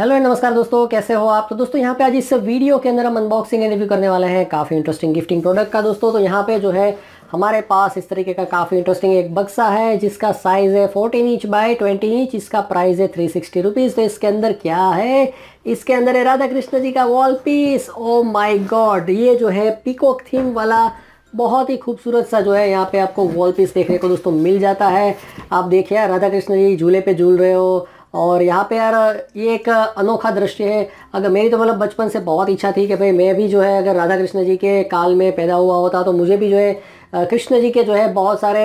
hello and नमस्कार दोस्तों कैसे हो आप तो दोस्तों यहाँ पे आज इस वीडियो के अंदर हम अनबॉक्सिंग एंड रिव्यू करने वाले हैं काफ़ी इंटरेस्टिंग गिफ्टिंग प्रोडक्ट का दोस्तों तो यहाँ पे जो है हमारे पास इस तरीके का काफ़ी इंटरेस्टिंग एक बक्सा है जिसका साइज़ है 14 इंच बाय 20 इंच इसका प्राइस है थ्री सिक्सटी रुपीज़ तो इसके अंदर क्या है इसके अंदर है राधा कृष्ण जी का wall piece oh my god ये जो है पीकॉक थीम वाला बहुत ही खूबसूरत सा जो है यहाँ पे आपको वॉल पीस देखने को दोस्तों मिल जाता है आप देखिए राधा कृष्ण जी झूले पे झूल रहे हो और यहाँ पे यार ये एक अनोखा दृश्य है अगर मेरी तो मतलब बचपन से बहुत इच्छा थी कि भाई मैं भी जो है अगर राधा कृष्ण जी के काल में पैदा हुआ होता तो मुझे भी जो है कृष्ण जी के जो है बहुत सारे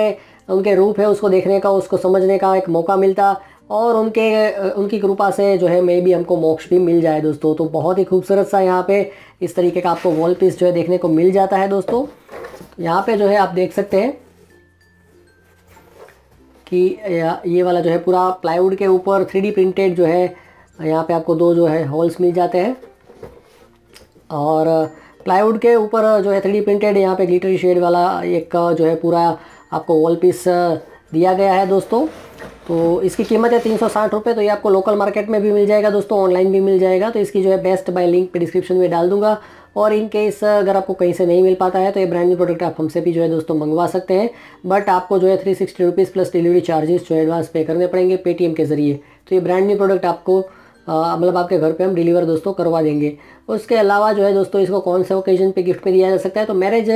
उनके रूप है उसको देखने का उसको समझने का एक मौका मिलता और उनके उनकी कृपा से जो है मे भी हमको मोक्ष भी मिल जाए दोस्तों तो बहुत ही खूबसूरत सा यहाँ पे इस तरीके का आपको वॉल पीस जो है देखने को मिल जाता है दोस्तों यहाँ पे जो है आप देख सकते हैं कि ये वाला जो है पूरा प्लाईवुड के ऊपर थ्री प्रिंटेड जो है यहाँ पे आपको दो जो है होल्स मिल जाते हैं और प्लाईवुड के ऊपर जो है थ्री प्रिंटेड यहाँ पे ग्लिटरी शेड वाला एक जो है पूरा आपको वॉल पीस दिया गया है दोस्तों तो इसकी कीमत है तीन सौ साठ रुपये तो ये आपको लोकल मार्केट में भी मिल जाएगा दोस्तों ऑनलाइन भी मिल जाएगा तो इसकी जो है बेस्ट बाय लिंक पे डिस्क्रिप्शन में डाल दूंगा और इन केस uh, अगर आपको कहीं से नहीं मिल पाता है तो ये ब्रांड न्यू प्रोडक्ट आप हमसे भी जो है दोस्तों मंगवा सकते हैं बट आपको जो है three sixty rupees plus delivery charges जो एडवांस पे करने पड़ेंगे पेटीएम के ज़रिए तो ये ब्रांड न्यू प्रोडक्ट आपको uh, मतलब आपके घर पे हम डिलीवर दोस्तों करवा देंगे उसके अलावा जो है दोस्तों इसको कौन से ओकेजन पे गिफ्ट में दिया जा सकता है तो मैरिज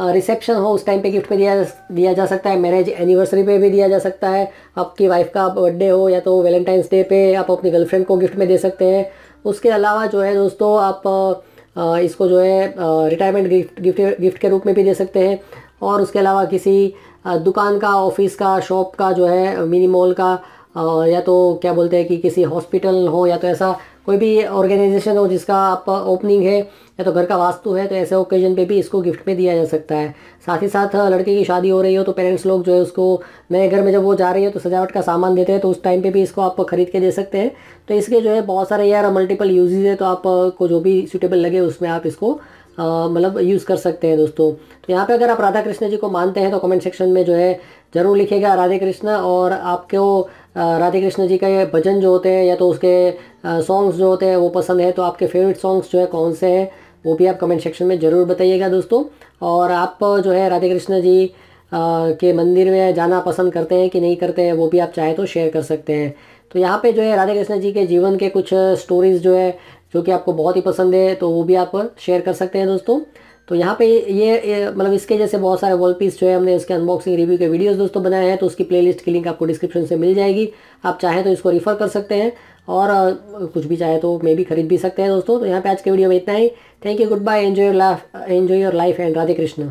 रिसेप्शन uh, हो उस टाइम पे गिफ्ट में दिया दिया जा सकता है मैरिज एनिवर्सरी पे भी दिया जा सकता है आपकी वाइफ का बर्थडे हो या तो वैलेंटाइंस डे पे आप अपनी गर्लफ्रेंड को गिफ्ट में दे सकते हैं उसके अलावा जो है दोस्तों आप इसको जो है रिटायरमेंट गिफ्ट गिफ्ट गिफ्ट के रूप में भी दे सकते हैं और उसके अलावा किसी दुकान का ऑफिस का शॉप का जो है मिनी मॉल का या तो क्या बोलते हैं कि किसी हॉस्पिटल हो या तो ऐसा कोई भी ऑर्गेनाइजेशन हो जिसका आप ओपनिंग है या तो घर का वास्तु है तो ऐसे ओकेजन पे भी इसको गिफ्ट में दिया जा सकता है साथ ही साथ हाँ, लड़के की शादी हो रही हो तो पेरेंट्स लोग जो है उसको नए घर में जब वो जा रही है तो सजावट का सामान देते हैं तो उस टाइम पे भी इसको आप खरीद के दे सकते हैं तो इसके जो है बहुत सारे यार मल्टीपल यूजेज है तो आपको जो भी सूटेबल लगे उसमें आप इसको मतलब यूज़ कर सकते हैं दोस्तों तो यहाँ पे अगर आप राधा कृष्ण जी को मानते हैं तो कमेंट सेक्शन में जो है ज़रूर लिखेगा राधे कृष्ण और आपके वो राधे कृष्ण जी का ये भजन जो होते हैं या तो उसके सॉन्ग्स जो होते हैं वो पसंद है तो आपके फेवरेट सॉन्ग्स जो है कौन से हैं वो भी आप कमेंट सेक्शन में ज़रूर बताइएगा दोस्तों और आप जो है राधे कृष्ण जी के मंदिर में जाना पसंद करते हैं कि नहीं करते हैं वो भी आप चाहे तो शेयर कर सकते हैं तो यहाँ पे जो है राधा कृष्ण जी के जीवन के कुछ स्टोरीज़ जो है जो कि आपको बहुत ही पसंद है तो वो भी आप शेयर कर सकते हैं दोस्तों तो यहाँ पे ये, ये मतलब इसके जैसे बहुत सारे वॉल पीस जो है हमने इसके अनबॉक्सिंग रिव्यू के वीडियोस दोस्तों बनाए हैं तो उसकी प्लेलिस्ट की लिंक आपको डिस्क्रिप्शन से मिल जाएगी आप चाहें तो इसको रिफ़र कर सकते हैं और कुछ भी चाहे तो मे भी खरीद भी सकते हैं दोस्तों तो यहाँ पे आज के वीडियो में इतना ही thank you good bye enjoy life enjoy your life and Radhe Krishna